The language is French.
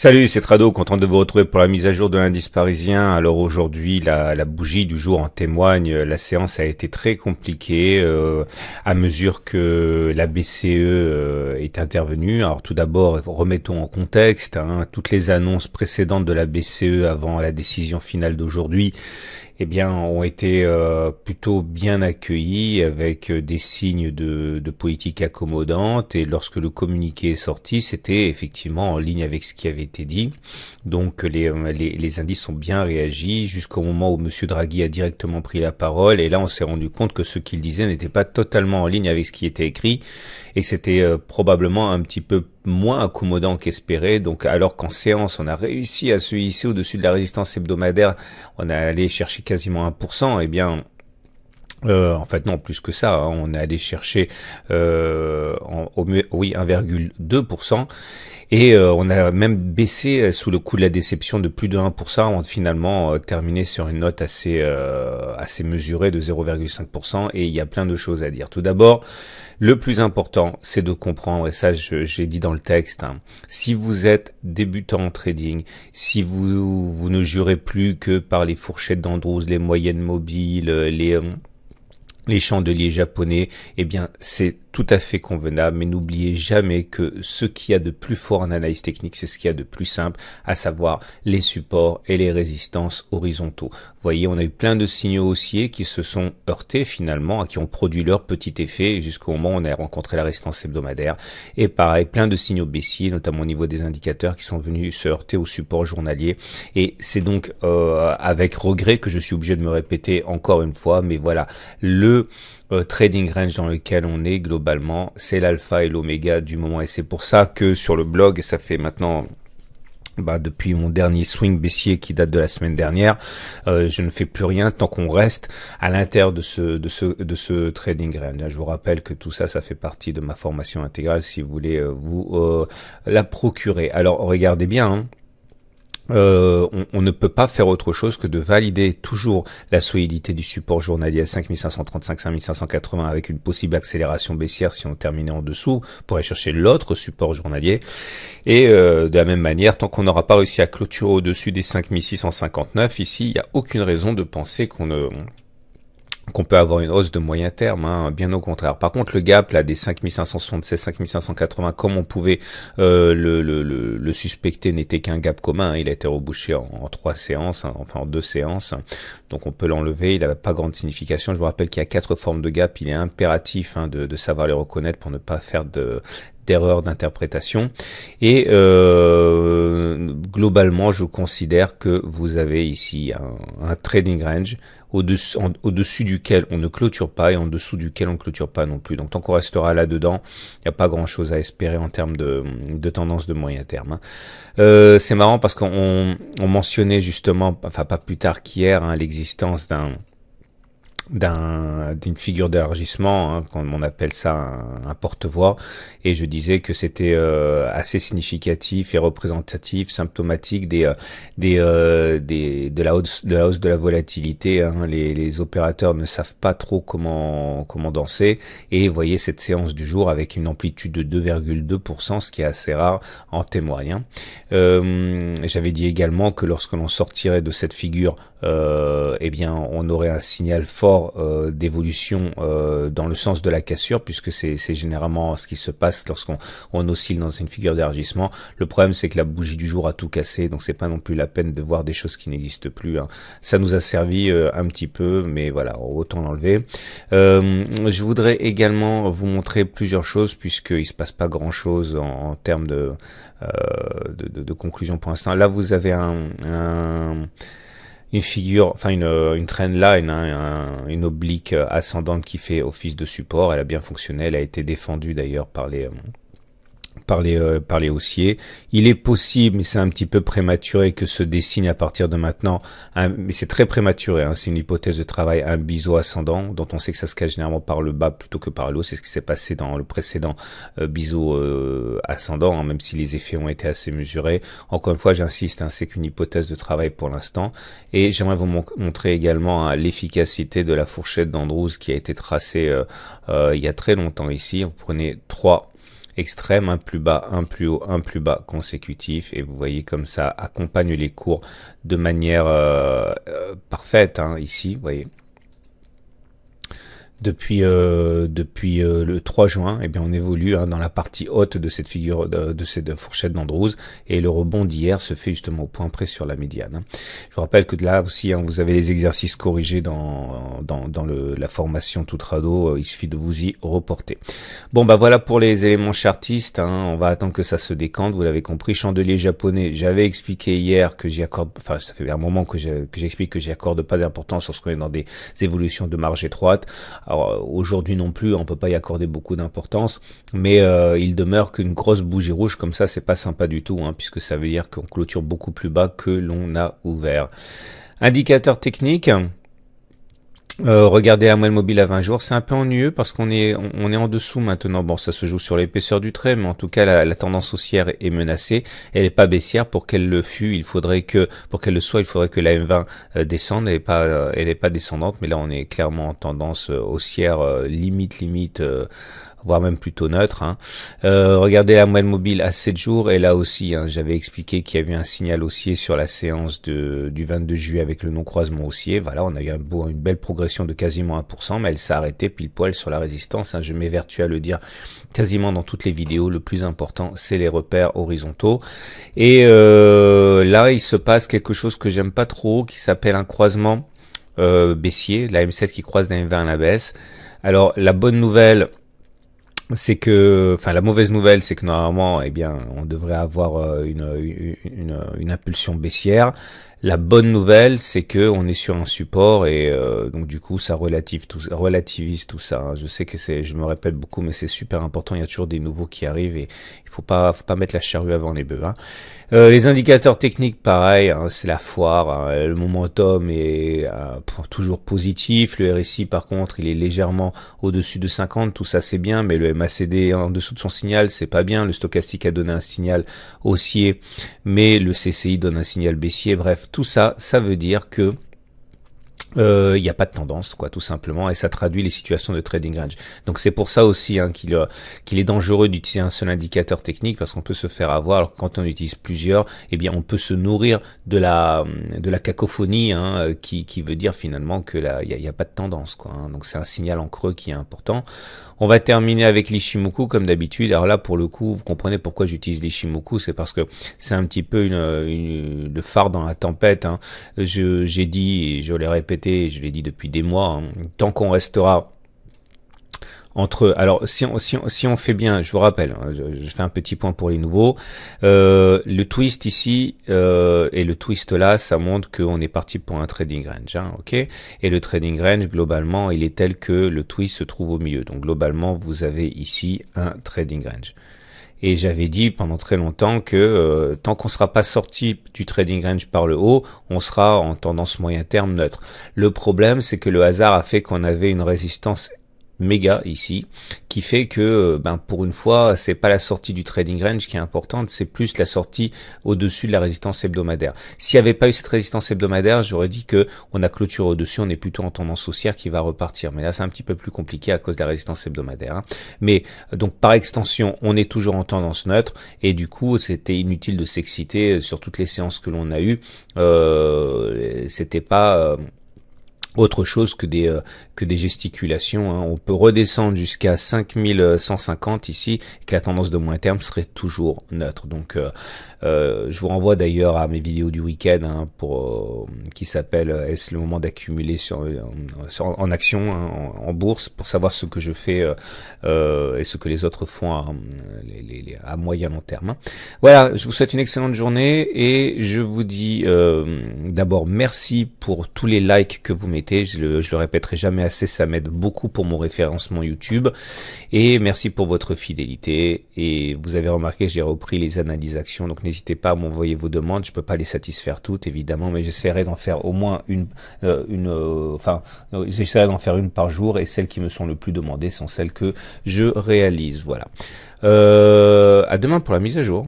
Salut, c'est Trado, content de vous retrouver pour la mise à jour de l'indice parisien. Alors aujourd'hui, la, bougie du jour en témoigne. La séance a été très compliquée euh, à mesure que la BCE euh, est intervenue. Alors tout d'abord, remettons en contexte hein, toutes les annonces précédentes de la BCE avant la décision finale d'aujourd'hui eh bien, ont été euh, plutôt bien accueillis avec euh, des signes de, politique accommodante. Et lorsque le communiqué est sorti, c'était effectivement en ligne avec ce qui avait été dit. Donc, euh, les, les, indices ont bien réagi jusqu'au moment où Monsieur Draghi a directement pris la parole. Et là, on s'est rendu compte que ce qu'il disait n'était pas totalement en ligne avec ce qui était écrit et que c'était probablement un petit peu moins accommodant qu'espéré. Donc, alors qu'en séance, on a réussi à se hisser au-dessus de la résistance hebdomadaire, on a allé chercher quasiment 1%, eh bien, euh, en fait, non, plus que ça. Hein. on a allé chercher, euh, au mieux, oui, 1,2%. Et euh, on a même baissé euh, sous le coup de la déception de plus de 1% avant de finalement euh, terminer sur une note assez, assez mesurée de 0,5%. Et il y a plein de choses à dire. Tout d'abord, le plus important, c'est de comprendre, et ça j'ai dit dans le texte, hein, si vous êtes débutant en trading, si vous, vous ne jurez plus que par les fourchettes d'Andrews, les moyennes mobiles, les les chandeliers japonais, eh bien, c'est tout à fait convenable, mais n'oubliez jamais que ce qu'il y a de plus fort en analyse technique, c'est ce qu'il y a de plus simple, à savoir les supports et les résistances horizontaux. voyez, on a eu plein de signaux haussiers qui se sont heurtés finalement, qui ont produit leur petit effet jusqu'au moment où on a rencontré la résistance hebdomadaire. Et pareil, plein de signaux baissiers, notamment au niveau des indicateurs qui sont venus se heurter au support journalier. Et c'est donc euh, avec regret que je suis obligé de me répéter encore une fois, mais voilà, le euh, trading range dans lequel on est globalement c'est l'alpha et l'oméga du moment. Et c'est pour ça que sur le blog, ça fait maintenant bah, depuis mon dernier swing baissier qui date de la semaine dernière, euh, je ne fais plus rien tant qu'on reste à l'intérieur de ce, de, ce, de ce trading range. Je vous rappelle que tout ça, ça fait partie de ma formation intégrale si vous voulez euh, vous euh, la procurer. Alors regardez bien, hein. Euh, on, ne peut pas faire autre chose que de valider toujours la solidité du support journalier à 5535-5580 avec une possible accélération baissière si on terminait en dessous pour aller chercher l'autre support journalier. Et euh, de la même manière, tant qu'on n'aura pas réussi à clôturer au-dessus des 5659, ici, il n'y a aucune raison de penser qu'on ne qu'on peut avoir une hausse de moyen terme, hein, bien au contraire. Par contre, le gap là des 5576, 5580, comme on pouvait euh, le, le, suspecter, n'était qu'un gap commun. Hein. il a été rebouché en, trois séances, hein, enfin en deux séances. Donc on peut l'enlever. Il n'avait pas grande signification. Je vous rappelle qu'il y a quatre formes de gap. Il est impératif de, de, savoir les reconnaître pour ne pas faire de d'erreur d'interprétation. Et euh, globalement, je considère que vous avez ici un, trading range au-dessus duquel on ne clôture pas et en dessous duquel on clôture pas non plus. Donc tant qu'on restera là-dedans, il n'y a pas grand-chose à espérer en termes de, tendance de moyen terme. Hein. Euh, c'est marrant parce qu'on mentionnait justement, enfin pas plus tard qu'hier, hein, l'existence d'un d'un, d'une figure d'élargissement, hein, on appelle ça un, porte-voix, et je disais que c'était euh, assez significatif et représentatif, symptomatique des, euh, des, euh, des, de, la hausse, de la hausse de la volatilité. Hein. Les, opérateurs ne savent pas trop comment, comment danser, et voyez cette séance du jour avec une amplitude de 2,2%, ce qui est assez rare en témoigne. Hein. j'avais dit également que lorsque l'on sortirait de cette figure euh, eh bien, on aurait un signal fort euh, d'évolution euh, dans le sens de la cassure, puisque c'est généralement ce qui se passe lorsqu'on on oscille dans une figure d'élargissement. Le problème, c'est que la bougie du jour a tout cassé, donc c'est pas non plus la peine de voir des choses qui n'existent plus. Hein. Ça nous a servi euh, un petit peu, mais voilà, autant l'enlever. je voudrais également vous montrer plusieurs choses, puisqu'il se passe pas grand-chose en, termes de, de, conclusion pour l'instant. Là, vous avez un une figure, enfin une, euh, une trend line, hein, une oblique euh, ascendante qui fait office de support. Elle a bien fonctionné, elle a été défendue d'ailleurs par les, euh, par les, euh, par les haussiers. Il est possible, mais c'est un petit peu prématuré que se dessine à partir de maintenant, mais c'est très prématuré, hein, c'est une hypothèse de travail, un biseau ascendant, dont on sait que ça se cache généralement par le bas plutôt que par le haut, c'est ce qui s'est passé dans le précédent euh, biseau euh, ascendant, hein, même si les effets ont été assez mesurés. Encore une fois, j'insiste, hein, c'est qu'une hypothèse de travail pour l'instant, et j'aimerais vous montrer également hein, l'efficacité de la fourchette d'Andrews qui a été tracée il y a très longtemps ici. Vous prenez 3 Extrême, un plus bas, un plus haut, un plus bas consécutif. Et vous voyez comme ça accompagne les cours de manière euh, euh, parfaite hein, ici, vous voyez depuis, euh, depuis euh, le 3 juin, eh bien, on évolue hein, dans la partie haute de cette figure, de, cette fourchette d'Andrews, et le rebond d'hier se fait justement au point près sur la médiane. Hein. Je vous rappelle que là aussi, hein, vous avez les exercices corrigés dans, dans, le, la formation tout radeau, il suffit de vous y reporter. Bon, bah voilà pour les éléments chartistes, on va attendre que ça se décante, vous l'avez compris, chandelier japonais, j'avais expliqué hier que j'y accorde, enfin, ça fait un moment que j'explique que j'y accorde pas d'importance lorsqu'on est dans des évolutions de marge étroite. Alors aujourd'hui non plus, on ne peut pas y accorder beaucoup d'importance, mais euh, il demeure qu'une grosse bougie rouge comme ça, c'est pas sympa du tout, hein, puisque ça veut dire qu'on clôture beaucoup plus bas que l'on a ouvert. Indicateur technique, euh, regardez à la moelle mobile à 20 jours, c'est un peu ennuyeux parce qu'on est, on, est en dessous maintenant. Bon, ça se joue sur l'épaisseur du trait, mais en tout cas, la, tendance haussière est menacée. Elle n'est pas baissière. Pour qu'elle le fût, il faudrait que, pour qu'elle le soit, il faudrait que la M20 euh, descende. Elle n'est pas, euh, elle est pas descendante, mais là, on est clairement en tendance haussière, limite, limite, voire même plutôt neutre. Hein. Euh, regardez la moyenne mobile à 7 jours, et là aussi, hein, j'avais expliqué qu'il y avait un signal haussier sur la séance du 22 juillet avec le non-croisement haussier. Voilà, on a eu beau, une belle progression de quasiment 1%, mais elle s'est arrêtée pile poil sur la résistance. Hein. Je m'évertue à le dire quasiment dans toutes les vidéos. Le plus important, c'est les repères horizontaux. Et euh, là, il se passe quelque chose que j'aime pas trop, qui s'appelle un croisement euh, baissier, la M7 qui croise la M20 à la baisse. Alors la bonne nouvelle, c'est que, enfin, la mauvaise nouvelle, c'est que normalement, eh bien, on devrait avoir euh, une, une, une impulsion baissière. La bonne nouvelle, c'est que on est sur un support et euh, donc du coup ça relativise tout ça. Hein. Je sais que c'est, je me répète beaucoup, mais c'est super important. Il y a toujours des nouveaux qui arrivent et il faut pas, faut pas mettre la charrue avant les bœufs. Hein. Euh, les indicateurs techniques, pareil, hein, c'est la foire. le momentum est euh, toujours positif. Le RSI, par contre, il est légèrement au-dessus de 50. Tout ça c'est bien, mais le MACD en dessous de son signal, c'est pas bien. Le stochastique a donné un signal haussier, mais le CCI donne un signal baissier. Bref tout ça, ça veut dire que euh, il n'y a pas de tendance, quoi, tout simplement, et ça traduit les situations de trading range. Donc c'est pour ça aussi hein, euh, qu'il est dangereux d'utiliser un seul indicateur technique parce qu'on peut se faire avoir. Alors, quand on utilise plusieurs, eh bien on peut se nourrir de la de la cacophonie, hein, euh, qui, qui, veut dire finalement que là il n'y a, pas de tendance, quoi. Hein. Donc c'est un signal en creux qui est important. On va terminer avec l'Ishimoku comme d'habitude. Alors là pour le coup, vous comprenez pourquoi j'utilise l'Ishimoku, c'est parce que c'est un petit peu une, le phare dans la tempête. J'ai dit et je l'ai répété je l'ai dit depuis des mois, hein, tant qu'on restera entre alors si on, fait bien je vous rappelle hein, je, fais un petit point pour les nouveaux euh, le twist ici euh, et le twist là ça montre qu'on est parti pour un trading range hein, ok et le trading range globalement il est tel que le twist se trouve au milieu donc globalement vous avez ici un trading range et j'avais dit pendant très longtemps que euh, tant qu'on ne sera pas sorti du trading range par le haut, on sera en tendance moyen terme neutre. Le problème, c'est que le hasard a fait qu'on avait une résistance méga ici, qui fait que, euh, ben, pour une fois, c'est pas la sortie du trading range qui est importante, c'est plus la sortie au-dessus de la résistance hebdomadaire. S'il n'y avait pas eu cette résistance hebdomadaire, j'aurais dit que on a clôture au-dessus, on est plutôt en tendance haussière qui va repartir. Mais là, c'est un petit peu plus compliqué à cause de la résistance hebdomadaire. Hein. Mais donc, par extension, on est toujours en tendance neutre et du coup, c'était inutile de s'exciter euh, sur toutes les séances que l'on a eues. Euh, c'était pas euh, autre chose que des, euh, que des gesticulations. Hein. On peut redescendre jusqu'à 5150 ici, et que la tendance de moins terme serait toujours neutre. Donc euh, euh, je vous renvoie d'ailleurs à mes vidéos du week-end hein, pour qui s'appelle Est-ce le moment d'accumuler sur, en action, hein, en, bourse, pour savoir ce que je fais et ce que les autres font à, moyen long terme. Voilà, je vous souhaite une excellente journée et je vous dis d'abord merci pour tous les likes que vous mettez je le, le répéterai jamais assez, ça m'aide beaucoup pour mon référencement YouTube. Et merci pour votre fidélité. Et vous avez remarqué, j'ai repris les analyses actions, donc n'hésitez pas à m'envoyer vos demandes. Je peux pas les satisfaire toutes, évidemment, mais j'essaierai d'en faire au moins une, euh, euh, enfin, euh, j'essaierai d'en faire une par jour. Et celles qui me sont le plus demandées sont celles que je réalise. Voilà. à demain pour la mise à jour.